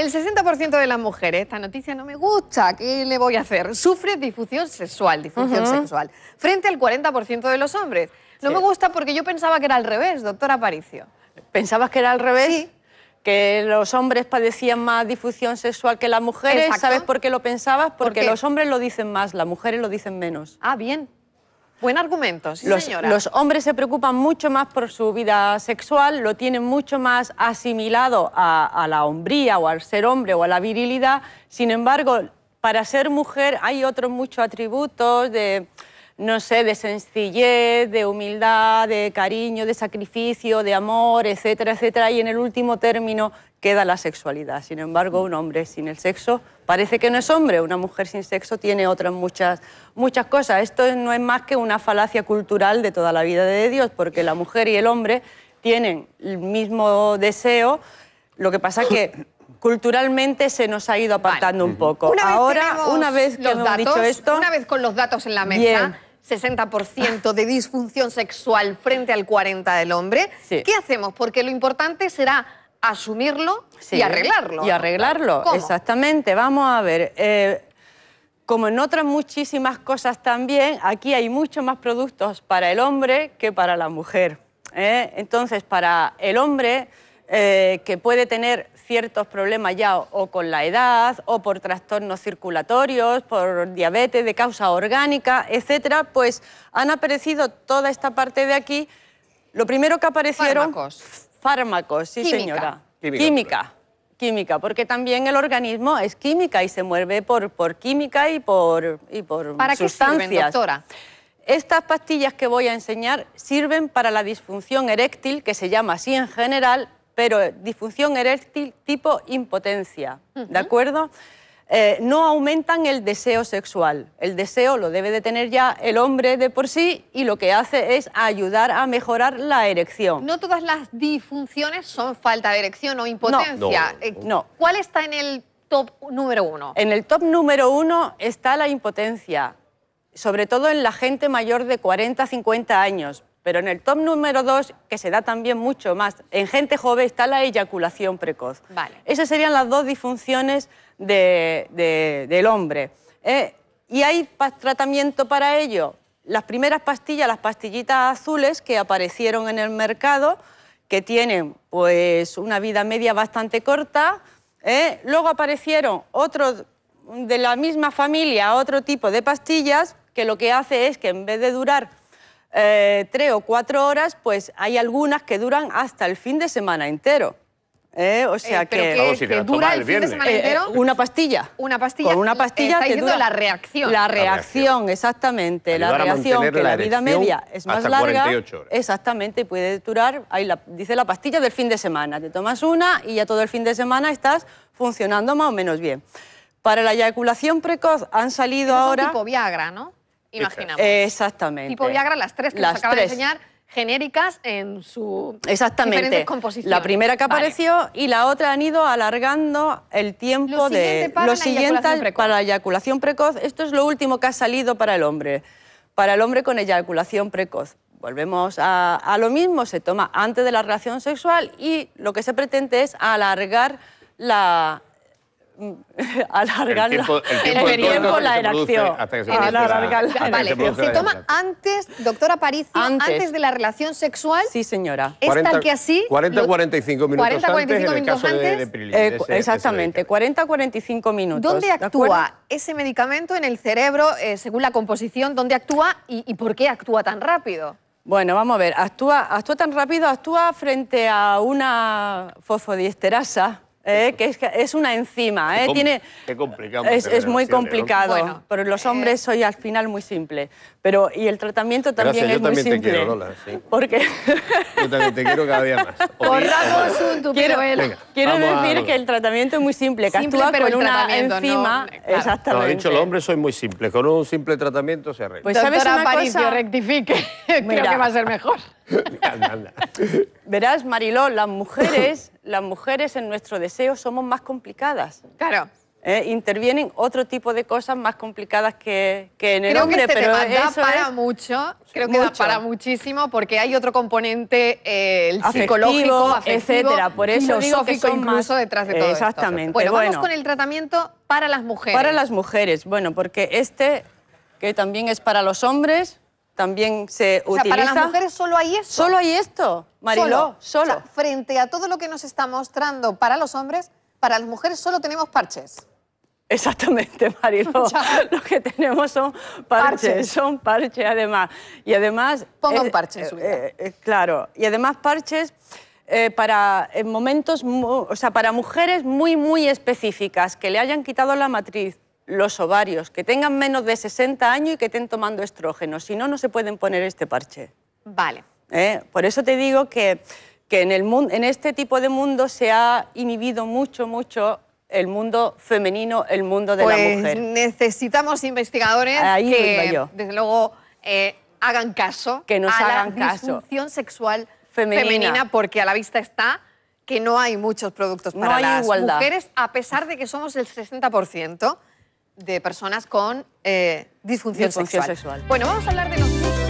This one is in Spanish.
El 60% de las mujeres, esta noticia no me gusta, ¿qué le voy a hacer? Sufre difusión sexual, difusión sexual, frente al 40% de los hombres. No me gusta porque yo pensaba que era al revés, doctor Aparicio. ¿Pensabas que era al revés? Sí. Que los hombres padecían más difusión sexual que las mujeres. ¿Sabes por qué lo pensabas? Porque los hombres lo dicen más, las mujeres lo dicen menos. Ah, bien. Buen argumento, los, señora. Los hombres se preocupan mucho más por su vida sexual, lo tienen mucho más asimilado a, la hombría o al ser hombre o a la virilidad. Sin embargo, para ser mujer hay otros muchos atributos de no sé, de sencillez, de humildad, de cariño, de sacrificio, de amor, etcétera, etcétera. Y en el último término, queda la sexualidad. Sin embargo, un hombre sin el sexo parece que no es hombre, una mujer sin sexo tiene otras muchas, muchas cosas. Esto no es más que una falacia cultural de toda la vida de Dios, porque la mujer y el hombre tienen el mismo deseo, lo que pasa es que culturalmente se nos ha ido apartando un poco. Ahora, una vez que hemos dicho esto... Una vez con los datos en la mesa... 60% de disfunción sexual frente al 40% del hombre. ¿Qué hacemos? Porque lo importante será asumirlo y arreglarlo. Y arreglarlo, exactamente. Vamos a ver. Eh, como en otras muchísimas cosas también, aquí hay muchos más productos para el hombre que para la mujer. ¿eh? Entonces, para el hombre eh, que puede tener ciertos problemas ya o, con la edad o por trastornos circulatorios, por diabetes de causa orgánica, etc., pues han aparecido toda esta parte de aquí. Lo primero que aparecieron... Fármacos, sí señora. Química. química. porque también el organismo es química y se mueve por, por química y por, y por ¿Para Qué doctora? Estas pastillas que voy a enseñar sirven para la disfunción eréctil, que se llama así en general, pero disfunción eréctil tipo impotencia, ¿de acuerdo? Eh, no aumentan el deseo sexual. El deseo lo debe de tener ya el hombre de por sí y lo que hace es ayudar a mejorar la erección. No todas las disfunciones son falta de erección o impotencia. No. Eh, ¿Cuál está en el top número uno? En el top número uno está la impotencia, sobre todo en la gente mayor de 40, 50 años. Pero en el top número dos, que se da también mucho más, en gente joven está la eyaculación precoz. Vale. Esas serían las dos disfunciones del hombre. ¿eh? Y hay tratamiento para ello. Las primeras pastillas, las pastillitas azules que aparecieron en el mercado, que tienen pues una vida media bastante corta. ¿eh? Luego aparecieron otros de la misma familia, otro tipo de pastillas, que lo que hace es que en vez de durar eh, tres o cuatro horas, pues hay algunas que duran hasta el fin de semana entero. ¿Eh? O sea eh, que, dura el, fin de semana eh, entero. una pastilla. Una pastilla. Con una pastilla que dura la reacción. La reacción, exactamente. la reacción que la, vida media es más larga. Exactamente, puede durar. Ahí la, dice la pastilla del fin de semana. Te tomas una y ya todo el fin de semana estás funcionando más o menos bien. Para la eyaculación precoz han salido ahora. tipo Viagra, ¿no? Imaginamos. Exactamente. Tipo Viagra, las tres que las acaba de enseñar genéricas en su Exactamente. diferentes composiciones. La primera que apareció y la otra han ido alargando el tiempo de para lo siguiente para la eyaculación precoz. Esto es lo último que ha salido para el hombre, para el hombre con eyaculación precoz. Volvemos a lo mismo, se toma antes de la relación sexual y lo que se pretende es alargar la, alargar el tiempo, la erupción. Vale, se toma antes, doctora París, antes. de la relación sexual. Sí, señora. Es tal que así... 40-45 minutos antes, eh, eh, exactamente, 40-45 minutos. ¿Dónde actúa ese medicamento en el cerebro, eh, según la composición? ¿Dónde actúa y, por qué actúa tan rápido? Bueno, vamos a ver, actúa, actúa tan rápido, actúa frente a una fosfodiesterasa, ¿eh? que es, es, una enzima. ¿eh? tiene, Es, muy complicado. pero los eh. hombres soy al final muy simple. Pero, y el tratamiento también es muy simple. yo también Te quiero, Lola, ¿sí? Porque... Yo también te quiero cada día más. Borramos un tupido Quiero, decir que el tratamiento es muy simple, que simple, con una enzima. Exactamente. No, he dicho, los hombres soy muy simple. Con un simple tratamiento se arregla. Pues sabes Doctora una Aparicio, cosa? rectifique. Creo que va a ser mejor. Verás, Mariló, las mujeres, las mujeres en nuestro deseo somos más complicadas. Claro. Eh, intervienen otro tipo de cosas más complicadas que, en el Creo hombre. Que este pero da para mucho. Creo que para muchísimo porque hay otro componente eh, psicológico, afectivo, etcétera. Por eso digo que son más... detrás de todo Exactamente. bueno, vamos con el tratamiento para las mujeres. Para las mujeres, bueno, porque este que también es para los hombres, también se o sea, utiliza. Para las mujeres solo hay esto. Solo hay esto, Mariló, solo. frente a todo lo que nos está mostrando para los hombres, para las mujeres solo tenemos parches. Exactamente, Mariló. lo que tenemos son parches, son parches además. Y además... Pongo un parche claro, y además parches eh, para momentos, o sea, para mujeres muy, muy específicas, que le hayan quitado la matriz, los ovarios, que tengan menos de 60 años y que estén tomando estrógeno. Si no, no se pueden poner este parche. Vale. ¿Eh? Por eso te digo que, en, el en este tipo de mundo se ha inhibido mucho, mucho el mundo femenino, el mundo de la pues mujer. Necesitamos investigadores que, desde luego, eh, hagan caso que nos a hagan la disfunción sexual femenina. porque a la vista está que no hay muchos productos para no las igualdad. mujeres, a pesar de que somos el 60% de personas con eh, disfunción, sexual. sexual. Bueno, vamos a hablar de los...